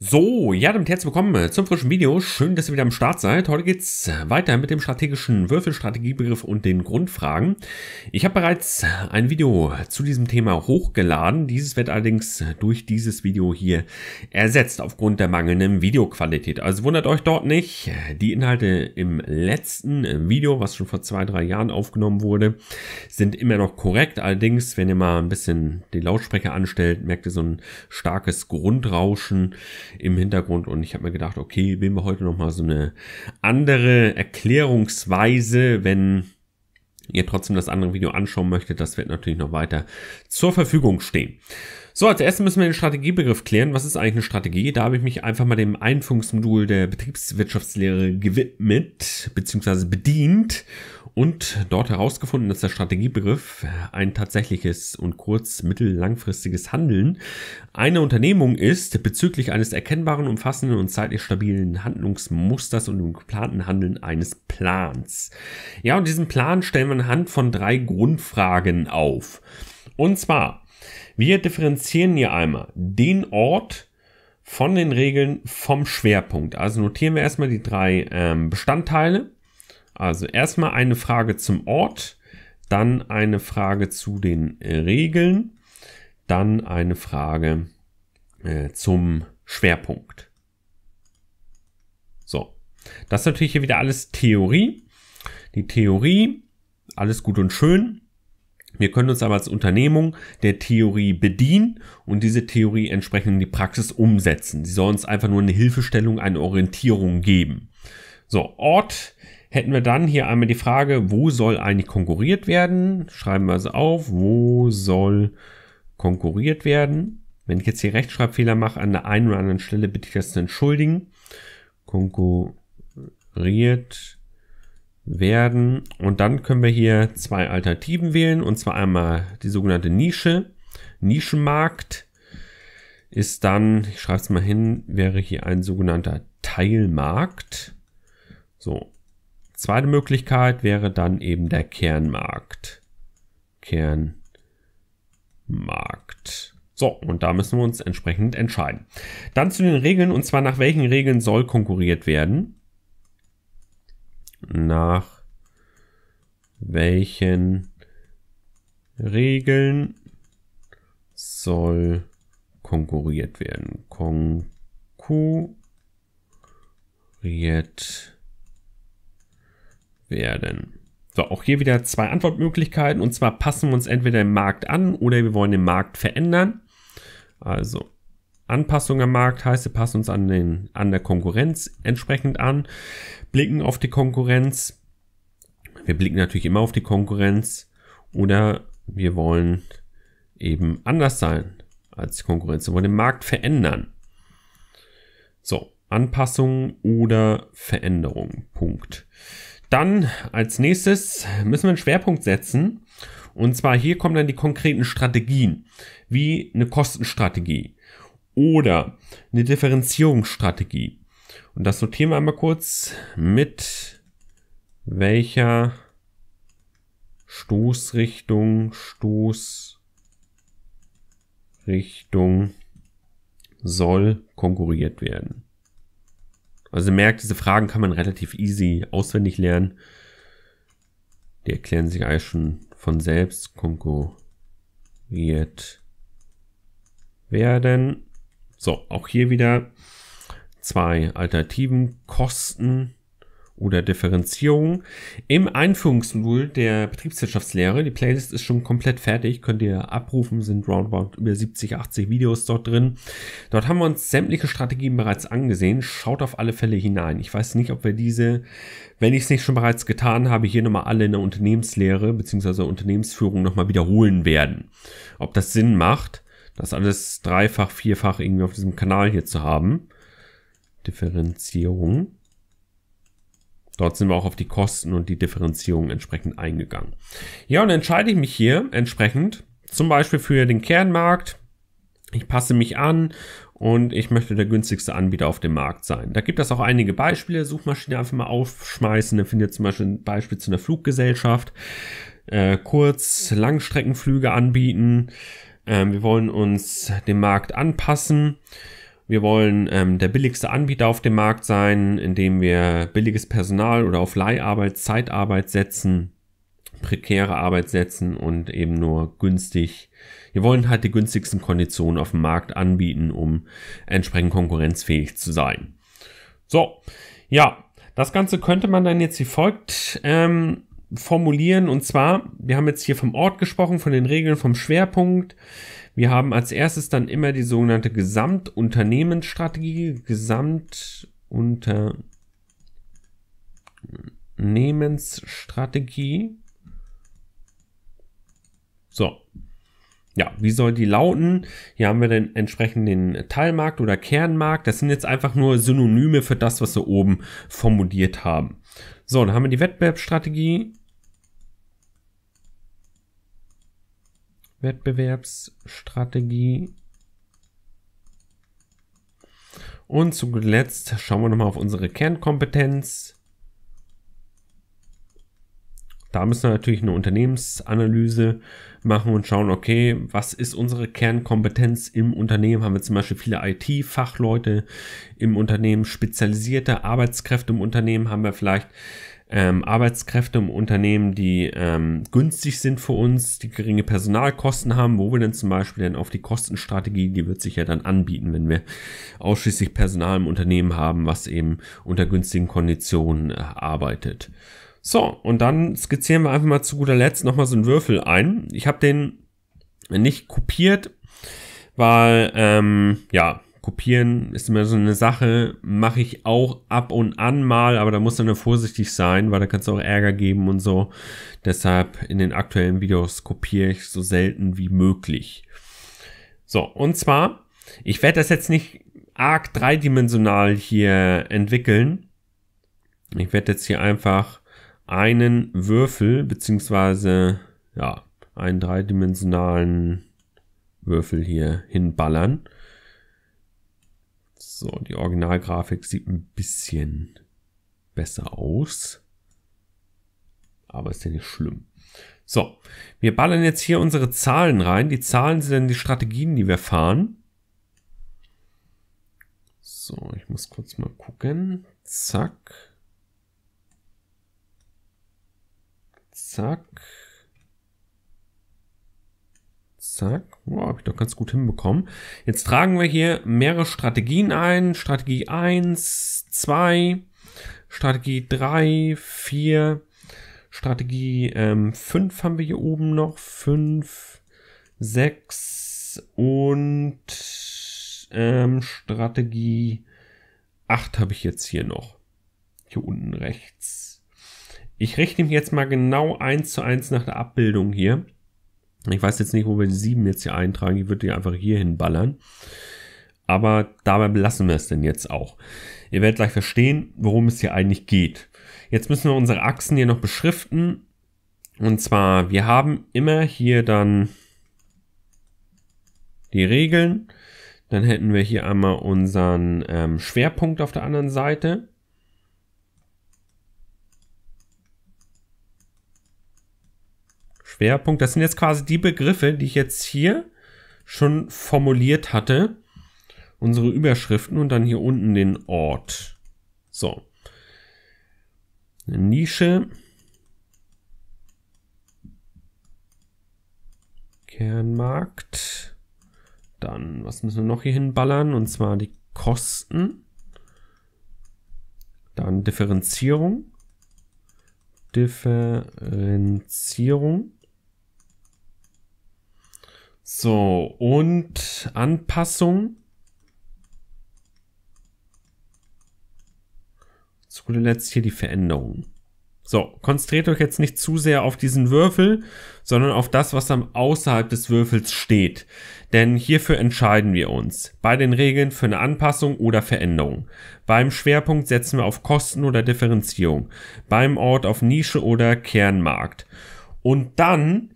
So, ja, damit herzlich willkommen äh, zum frischen Video. Schön, dass ihr wieder am Start seid. Heute geht's weiter mit dem strategischen Würfelstrategiebegriff und den Grundfragen. Ich habe bereits ein Video zu diesem Thema hochgeladen. Dieses wird allerdings durch dieses Video hier ersetzt aufgrund der mangelnden Videoqualität. Also wundert euch dort nicht. Die Inhalte im letzten Video, was schon vor zwei, drei Jahren aufgenommen wurde, sind immer noch korrekt. Allerdings, wenn ihr mal ein bisschen den Lautsprecher anstellt, merkt ihr so ein starkes Grundrauschen im Hintergrund und ich habe mir gedacht, okay, wählen wir heute nochmal so eine andere Erklärungsweise, wenn ihr trotzdem das andere Video anschauen möchtet, das wird natürlich noch weiter zur Verfügung stehen. So, als erstes müssen wir den Strategiebegriff klären. Was ist eigentlich eine Strategie? Da habe ich mich einfach mal dem Einführungsmodul der Betriebswirtschaftslehre gewidmet bzw. bedient und dort herausgefunden, dass der Strategiebegriff äh, ein tatsächliches und kurz-, mittel-langfristiges Handeln einer Unternehmung ist bezüglich eines erkennbaren, umfassenden und zeitlich stabilen Handlungsmusters und dem geplanten Handeln eines Plans. Ja, und diesen Plan stellen wir anhand von drei Grundfragen auf. Und zwar, wir differenzieren hier einmal den Ort von den Regeln vom Schwerpunkt. Also notieren wir erstmal die drei ähm, Bestandteile. Also erstmal eine Frage zum Ort, dann eine Frage zu den äh, Regeln, dann eine Frage äh, zum Schwerpunkt. So, das ist natürlich hier wieder alles Theorie. Die Theorie, alles gut und schön. Wir können uns aber als Unternehmung der Theorie bedienen und diese Theorie entsprechend in die Praxis umsetzen. Sie soll uns einfach nur eine Hilfestellung, eine Orientierung geben. So, Ort hätten wir dann hier einmal die Frage, wo soll eigentlich konkurriert werden? Schreiben wir also auf, wo soll konkurriert werden? Wenn ich jetzt hier Rechtschreibfehler mache, an der einen oder anderen Stelle bitte ich das zu entschuldigen. Konkurriert werden. Und dann können wir hier zwei Alternativen wählen. Und zwar einmal die sogenannte Nische. Nischenmarkt ist dann, ich schreibe es mal hin, wäre hier ein sogenannter Teilmarkt. So. Zweite Möglichkeit wäre dann eben der Kernmarkt. Kernmarkt. So, und da müssen wir uns entsprechend entscheiden. Dann zu den Regeln, und zwar nach welchen Regeln soll konkurriert werden nach welchen Regeln soll konkurriert werden? Konkurriert werden. So, auch hier wieder zwei Antwortmöglichkeiten. Und zwar passen wir uns entweder im Markt an oder wir wollen den Markt verändern. Also Anpassung am Markt heißt, wir passen uns an, den, an der Konkurrenz entsprechend an, blicken auf die Konkurrenz. Wir blicken natürlich immer auf die Konkurrenz oder wir wollen eben anders sein als die Konkurrenz. Wir wollen den Markt verändern. So, Anpassung oder Veränderung. Punkt. Dann als nächstes müssen wir einen Schwerpunkt setzen. Und zwar hier kommen dann die konkreten Strategien, wie eine Kostenstrategie oder eine Differenzierungsstrategie. Und das notieren wir einmal kurz mit welcher Stoßrichtung, Stoßrichtung soll konkurriert werden. Also merkt, diese Fragen kann man relativ easy auswendig lernen. Die erklären sich eigentlich schon von selbst konkurriert werden. So, auch hier wieder zwei Alternativen, Kosten oder Differenzierung. Im Einführungsmodul der Betriebswirtschaftslehre, die Playlist ist schon komplett fertig, könnt ihr abrufen, sind roundabout über 70, 80 Videos dort drin. Dort haben wir uns sämtliche Strategien bereits angesehen. Schaut auf alle Fälle hinein. Ich weiß nicht, ob wir diese, wenn ich es nicht schon bereits getan habe, hier nochmal alle in der Unternehmenslehre bzw. Unternehmensführung nochmal wiederholen werden. Ob das Sinn macht das alles dreifach, vierfach irgendwie auf diesem Kanal hier zu haben. Differenzierung. Dort sind wir auch auf die Kosten und die Differenzierung entsprechend eingegangen. Ja, und entscheide ich mich hier entsprechend, zum Beispiel für den Kernmarkt. Ich passe mich an und ich möchte der günstigste Anbieter auf dem Markt sein. Da gibt es auch einige Beispiele. Suchmaschine einfach mal aufschmeißen. Dann findet ihr zum Beispiel ein Beispiel zu einer Fluggesellschaft. Äh, kurz Langstreckenflüge anbieten. Ähm, wir wollen uns dem Markt anpassen. Wir wollen ähm, der billigste Anbieter auf dem Markt sein, indem wir billiges Personal oder auf Leiharbeit, Zeitarbeit setzen, prekäre Arbeit setzen und eben nur günstig. Wir wollen halt die günstigsten Konditionen auf dem Markt anbieten, um entsprechend konkurrenzfähig zu sein. So, ja, das Ganze könnte man dann jetzt wie folgt ähm, formulieren. Und zwar, wir haben jetzt hier vom Ort gesprochen, von den Regeln, vom Schwerpunkt. Wir haben als erstes dann immer die sogenannte Gesamtunternehmensstrategie, Gesamtunternehmensstrategie. So. Ja, wie soll die lauten? Hier haben wir dann entsprechend den Teilmarkt oder Kernmarkt. Das sind jetzt einfach nur Synonyme für das, was wir oben formuliert haben. So, dann haben wir die Wettbewerbsstrategie. Wettbewerbsstrategie. Und zuletzt schauen wir nochmal auf unsere Kernkompetenz. Da müssen wir natürlich eine Unternehmensanalyse machen und schauen, okay, was ist unsere Kernkompetenz im Unternehmen? Haben wir zum Beispiel viele IT-Fachleute im Unternehmen, spezialisierte Arbeitskräfte im Unternehmen? Haben wir vielleicht ähm, Arbeitskräfte im Unternehmen, die ähm, günstig sind für uns, die geringe Personalkosten haben, wo wir denn zum Beispiel dann auf die Kostenstrategie, die wird sich ja dann anbieten, wenn wir ausschließlich Personal im Unternehmen haben, was eben unter günstigen Konditionen äh, arbeitet. So, und dann skizzieren wir einfach mal zu guter Letzt nochmal so einen Würfel ein. Ich habe den nicht kopiert, weil, ähm, ja, kopieren ist immer so eine Sache, mache ich auch ab und an mal, aber da muss man vorsichtig sein, weil da kann es auch Ärger geben und so. Deshalb in den aktuellen Videos kopiere ich so selten wie möglich. So, und zwar, ich werde das jetzt nicht arg dreidimensional hier entwickeln. Ich werde jetzt hier einfach einen Würfel, beziehungsweise ja, einen dreidimensionalen Würfel hier hinballern. So, die Originalgrafik sieht ein bisschen besser aus. Aber ist ja nicht schlimm. So, wir ballern jetzt hier unsere Zahlen rein. Die Zahlen sind dann die Strategien, die wir fahren. So, ich muss kurz mal gucken. Zack. Zack. Zack. Wow, habe ich doch ganz gut hinbekommen. Jetzt tragen wir hier mehrere Strategien ein. Strategie 1, 2, Strategie 3, 4, Strategie ähm, 5 haben wir hier oben noch. 5, 6 und ähm, Strategie 8 habe ich jetzt hier noch. Hier unten rechts. Ich rechne jetzt mal genau eins zu eins nach der Abbildung hier. Ich weiß jetzt nicht, wo wir die 7 jetzt hier eintragen. Ich würde die einfach hier hinballern. Aber dabei belassen wir es denn jetzt auch. Ihr werdet gleich verstehen, worum es hier eigentlich geht. Jetzt müssen wir unsere Achsen hier noch beschriften. Und zwar, wir haben immer hier dann die Regeln. Dann hätten wir hier einmal unseren ähm, Schwerpunkt auf der anderen Seite. Schwerpunkt. Das sind jetzt quasi die Begriffe, die ich jetzt hier schon formuliert hatte. Unsere Überschriften und dann hier unten den Ort. So. Eine Nische. Kernmarkt. Dann, was müssen wir noch hier hinballern? Und zwar die Kosten. Dann Differenzierung. Differenzierung. So, und Anpassung. Zu guter Letzt hier die Veränderung. So, konzentriert euch jetzt nicht zu sehr auf diesen Würfel, sondern auf das, was am außerhalb des Würfels steht. Denn hierfür entscheiden wir uns. Bei den Regeln für eine Anpassung oder Veränderung. Beim Schwerpunkt setzen wir auf Kosten oder Differenzierung. Beim Ort auf Nische oder Kernmarkt. Und dann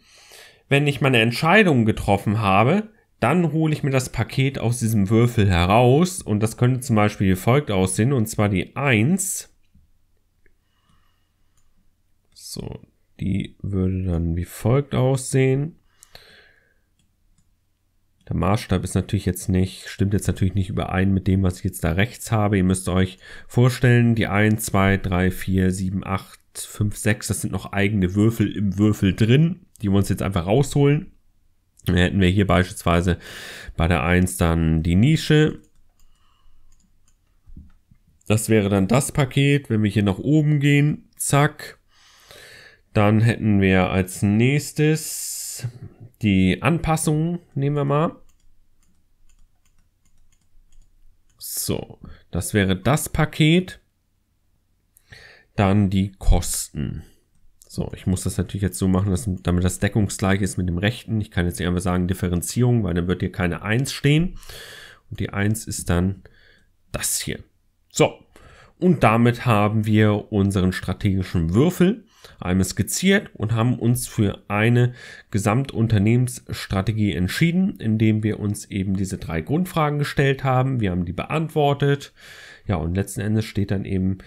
wenn ich meine Entscheidung getroffen habe, dann hole ich mir das Paket aus diesem Würfel heraus und das könnte zum Beispiel wie folgt aussehen und zwar die 1. So, die würde dann wie folgt aussehen. Der Maßstab ist natürlich jetzt nicht, stimmt jetzt natürlich nicht überein mit dem, was ich jetzt da rechts habe. Ihr müsst euch vorstellen, die 1, 2, 3, 4, 7, 8, 5, 6, das sind noch eigene Würfel im Würfel drin, die wir uns jetzt einfach rausholen. Dann hätten wir hier beispielsweise bei der 1 dann die Nische. Das wäre dann das Paket. Wenn wir hier nach oben gehen, zack. Dann hätten wir als nächstes die Anpassung, nehmen wir mal. So, das wäre das Paket dann die Kosten. So, ich muss das natürlich jetzt so machen, dass, damit das deckungsgleich ist mit dem rechten. Ich kann jetzt nicht einfach sagen Differenzierung, weil dann wird hier keine 1 stehen. Und die 1 ist dann das hier. So, und damit haben wir unseren strategischen Würfel einmal skizziert und haben uns für eine Gesamtunternehmensstrategie entschieden, indem wir uns eben diese drei Grundfragen gestellt haben. Wir haben die beantwortet. Ja, und letzten Endes steht dann eben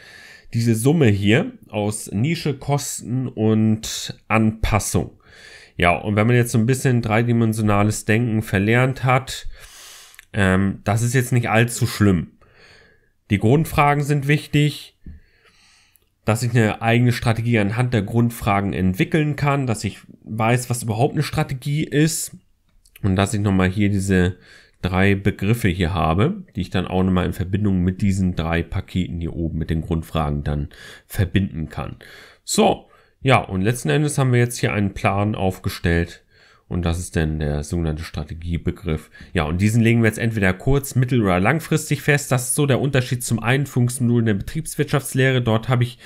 diese Summe hier aus Nische, Kosten und Anpassung. Ja, und wenn man jetzt so ein bisschen dreidimensionales Denken verlernt hat, ähm, das ist jetzt nicht allzu schlimm. Die Grundfragen sind wichtig, dass ich eine eigene Strategie anhand der Grundfragen entwickeln kann, dass ich weiß, was überhaupt eine Strategie ist und dass ich nochmal hier diese drei Begriffe hier habe, die ich dann auch nochmal in Verbindung mit diesen drei Paketen hier oben mit den Grundfragen dann verbinden kann. So, ja, und letzten Endes haben wir jetzt hier einen Plan aufgestellt, und das ist dann der sogenannte Strategiebegriff. Ja, und diesen legen wir jetzt entweder kurz, mittel- oder langfristig fest. Das ist so der Unterschied zum Einführungsmodul in der Betriebswirtschaftslehre. Dort habe ich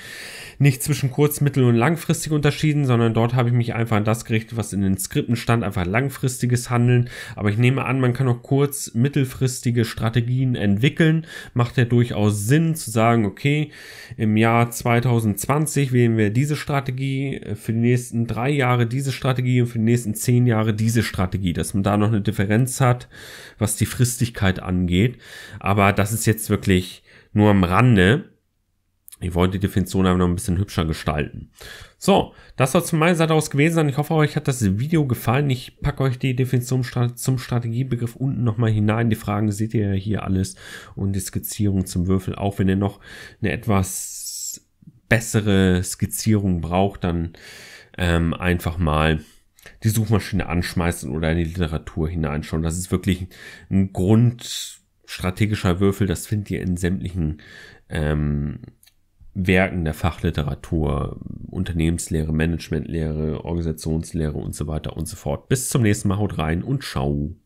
nicht zwischen kurz, mittel- und langfristig unterschieden, sondern dort habe ich mich einfach an das gerichtet, was in den Skripten stand, einfach langfristiges Handeln. Aber ich nehme an, man kann auch kurz, mittelfristige Strategien entwickeln. Macht ja durchaus Sinn zu sagen, okay, im Jahr 2020 wählen wir diese Strategie, äh, für die nächsten drei Jahre diese Strategie und für die nächsten zehn Jahre Jahre diese Strategie, dass man da noch eine Differenz hat, was die Fristigkeit angeht. Aber das ist jetzt wirklich nur am Rande. Ich wollte die Definition aber noch ein bisschen hübscher gestalten. So, das soll es von meiner Seite aus gewesen sein. Ich hoffe, euch hat das Video gefallen. Ich packe euch die Definition zum Strategiebegriff unten nochmal hinein. Die Fragen seht ihr ja hier alles und die Skizzierung zum Würfel. Auch wenn ihr noch eine etwas bessere Skizzierung braucht, dann ähm, einfach mal die Suchmaschine anschmeißen oder in die Literatur hineinschauen. Das ist wirklich ein grundstrategischer Würfel, das findet ihr in sämtlichen ähm, Werken der Fachliteratur, Unternehmenslehre, Managementlehre, Organisationslehre und so weiter und so fort. Bis zum nächsten Mal, haut rein und ciao.